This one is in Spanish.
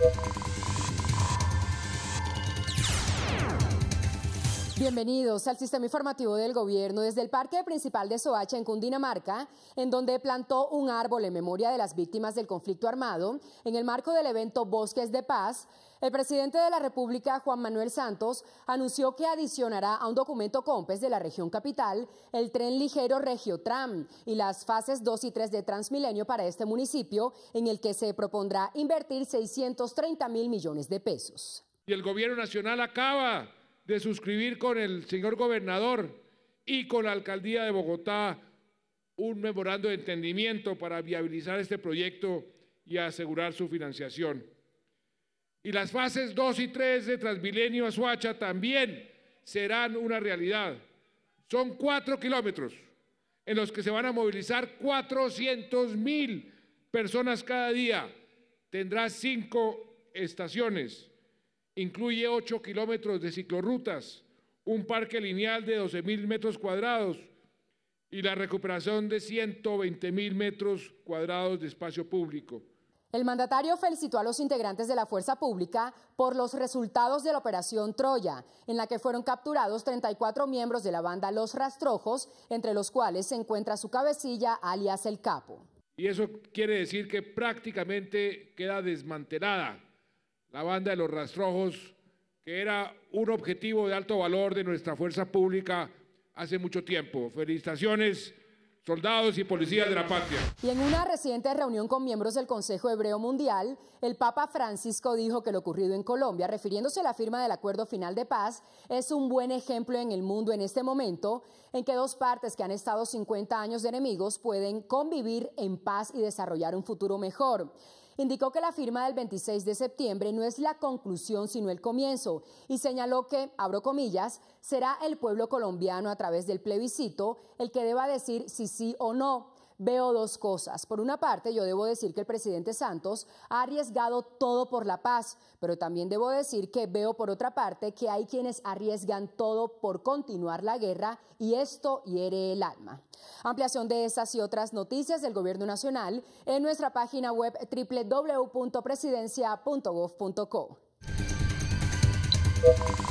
Thank you. Bienvenidos al sistema informativo del gobierno desde el Parque Principal de Soacha en Cundinamarca, en donde plantó un árbol en memoria de las víctimas del conflicto armado en el marco del evento Bosques de Paz. El presidente de la República, Juan Manuel Santos, anunció que adicionará a un documento COMPES de la región capital el tren ligero Tram y las fases 2 y 3 de Transmilenio para este municipio, en el que se propondrá invertir 630 mil millones de pesos. Y el gobierno nacional acaba de suscribir con el señor gobernador y con la alcaldía de Bogotá un memorando de entendimiento para viabilizar este proyecto y asegurar su financiación. Y las fases 2 y 3 de Transmilenio a Suacha también serán una realidad. Son cuatro kilómetros en los que se van a movilizar 400 mil personas cada día. Tendrá cinco estaciones Incluye 8 kilómetros de ciclorrutas, un parque lineal de 12 mil metros cuadrados y la recuperación de 120 mil metros cuadrados de espacio público. El mandatario felicitó a los integrantes de la Fuerza Pública por los resultados de la Operación Troya, en la que fueron capturados 34 miembros de la banda Los Rastrojos, entre los cuales se encuentra su cabecilla, alias El Capo. Y eso quiere decir que prácticamente queda desmantelada la banda de los rastrojos, que era un objetivo de alto valor de nuestra fuerza pública hace mucho tiempo. Felicitaciones soldados y policías de la patria. Y en una reciente reunión con miembros del Consejo Hebreo Mundial, el Papa Francisco dijo que lo ocurrido en Colombia, refiriéndose a la firma del Acuerdo Final de Paz, es un buen ejemplo en el mundo en este momento, en que dos partes que han estado 50 años de enemigos pueden convivir en paz y desarrollar un futuro mejor. Indicó que la firma del 26 de septiembre no es la conclusión sino el comienzo y señaló que, abro comillas, será el pueblo colombiano a través del plebiscito el que deba decir si sí o no veo dos cosas. Por una parte, yo debo decir que el presidente Santos ha arriesgado todo por la paz, pero también debo decir que veo por otra parte que hay quienes arriesgan todo por continuar la guerra y esto hiere el alma. Ampliación de esas y otras noticias del Gobierno Nacional en nuestra página web www.presidencia.gov.co.